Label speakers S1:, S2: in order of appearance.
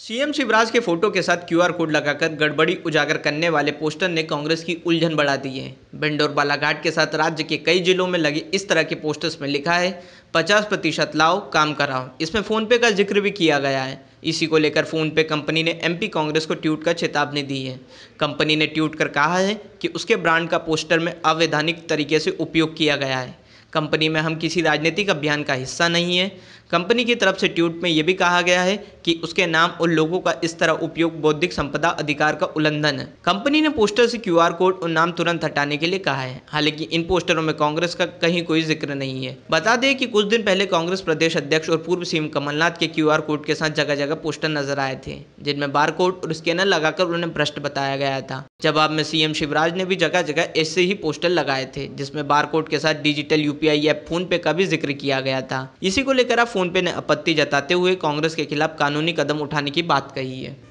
S1: CM Shivraj के photo के साथ क्यूआर कोड लगाकर गड़बड़ी उजागर करने वाले पोस्टर ने कांग्रेस की उलझन बढ़ा दी है भिंड और बालाघाट के साथ राज्य के कई जिलों में लगे इस तरह के पोस्टर्स में लिखा है 50 प्रतिशत लाओ काम कराओ इसमें फ़ोनपे का जिक्र भी किया गया है इसी को लेकर फ़ोनपे कंपनी ने एमपी कांग्रेस को ट्वीट कर चेतावनी दी है कंपनी ने ट्वीट कर कहा है कि उसके ब्रांड का पोस्टर में अवैधानिक तरीके से उपयोग किया गया है कंपनी में हम किसी राजनीतिक अभियान का हिस्सा नहीं है कंपनी की तरफ से ट्वीट में यह भी कहा गया है कि उसके नाम और लोगों का इस तरह उपयोग बौद्धिक संपदा अधिकार का उल्लंघन है कंपनी ने पोस्टर से क्यूआर कोड और नाम तुरंत हटाने के लिए कहा है हालांकि इन पोस्टरों में कांग्रेस का कहीं कोई जिक्र नहीं है बता दें कि कुछ दिन पहले कांग्रेस प्रदेश अध्यक्ष और पूर्व सीएम कमलनाथ के क्यू कोड के साथ जगह जगह पोस्टर नजर आए थे जिनमें बार कोड और स्कैनर लगाकर उन्हें भ्रष्ट बताया गया था जवाब में सीएम शिवराज ने भी जगह जगह ऐसे ही पोस्टर लगाए थे जिसमें बार के साथ डिजिटल यूपीआई ऐप फोन पे का भी जिक्र किया गया था इसी को लेकर आप फोन पर आपत्ति जताते हुए कांग्रेस के खिलाफ कानूनी कदम उठाने की बात कही है